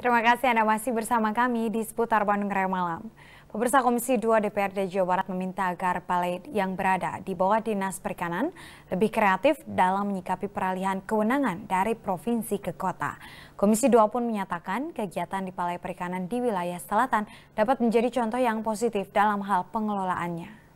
Terima kasih Anda masih bersama kami di seputar Bandung Raya Malam. Pemirsa Komisi 2 DPRD Jawa Barat meminta agar balai yang berada di bawah Dinas Perikanan lebih kreatif dalam menyikapi peralihan kewenangan dari provinsi ke kota. Komisi 2 pun menyatakan kegiatan di Balai Perikanan di wilayah selatan dapat menjadi contoh yang positif dalam hal pengelolaannya.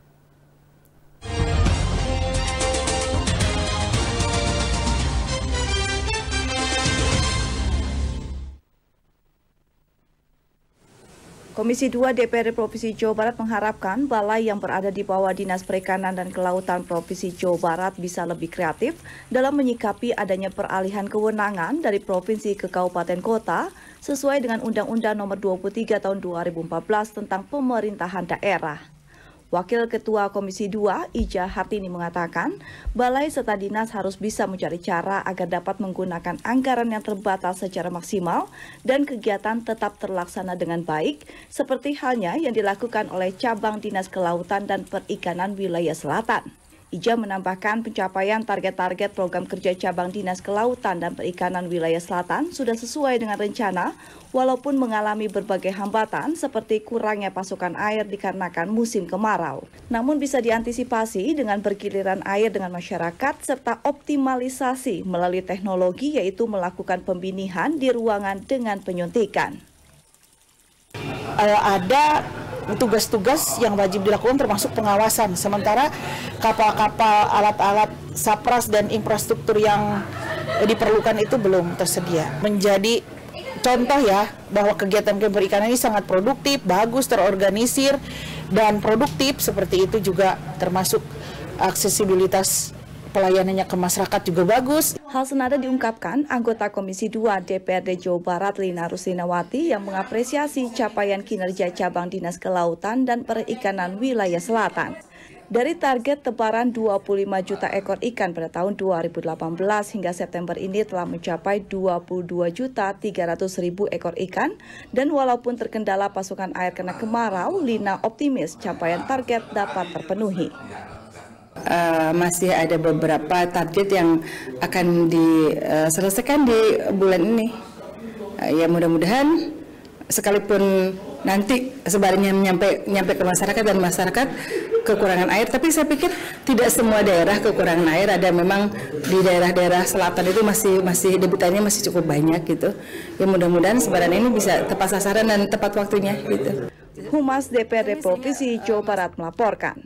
Komisi 2 DPRD Provinsi Jawa Barat mengharapkan balai yang berada di bawah Dinas Perikanan dan Kelautan Provinsi Jawa Barat bisa lebih kreatif dalam menyikapi adanya peralihan kewenangan dari provinsi ke kabupaten kota sesuai dengan Undang-Undang Nomor 23 Tahun 2014 tentang Pemerintahan Daerah. Wakil Ketua Komisi 2, Ija Hartini mengatakan, Balai serta dinas harus bisa mencari cara agar dapat menggunakan anggaran yang terbatas secara maksimal dan kegiatan tetap terlaksana dengan baik, seperti halnya yang dilakukan oleh cabang Dinas Kelautan dan Perikanan Wilayah Selatan. Ija menambahkan pencapaian target-target program kerja cabang Dinas Kelautan dan Perikanan Wilayah Selatan sudah sesuai dengan rencana, walaupun mengalami berbagai hambatan seperti kurangnya pasokan air dikarenakan musim kemarau. Namun bisa diantisipasi dengan bergiliran air dengan masyarakat serta optimalisasi melalui teknologi yaitu melakukan pembinihan di ruangan dengan penyuntikan. Eh, ada tugas-tugas yang wajib dilakukan termasuk pengawasan. Sementara kapal-kapal, alat-alat sapras dan infrastruktur yang diperlukan itu belum tersedia. Menjadi contoh ya bahwa kegiatan perikanan ini sangat produktif, bagus, terorganisir dan produktif seperti itu juga termasuk aksesibilitas pelayanannya ke masyarakat juga bagus. Hal senada diungkapkan anggota Komisi 2 DPRD Jawa Barat Lina Rusinawati yang mengapresiasi capaian kinerja cabang Dinas Kelautan dan Perikanan Wilayah Selatan. Dari target tebaran 25 juta ekor ikan pada tahun 2018 hingga September ini telah mencapai 22 juta 300 ribu ekor ikan dan walaupun terkendala pasokan air karena kemarau, Lina optimis capaian target dapat terpenuhi. Eh, masih ada beberapa target yang akan diselesaikan eh, di bulan ini. Eh, ya mudah-mudahan sekalipun nanti sebaliknya nyampe nyampe ke masyarakat dan masyarakat kekurangan air tapi saya pikir tidak semua daerah kekurangan air ada memang di daerah-daerah selatan itu masih masih debitannya masih cukup banyak gitu ya mudah-mudahan sebaran ini bisa tepat sasaran dan tepat waktunya gitu Humas DPRD Provinsi Jawa Barat melaporkan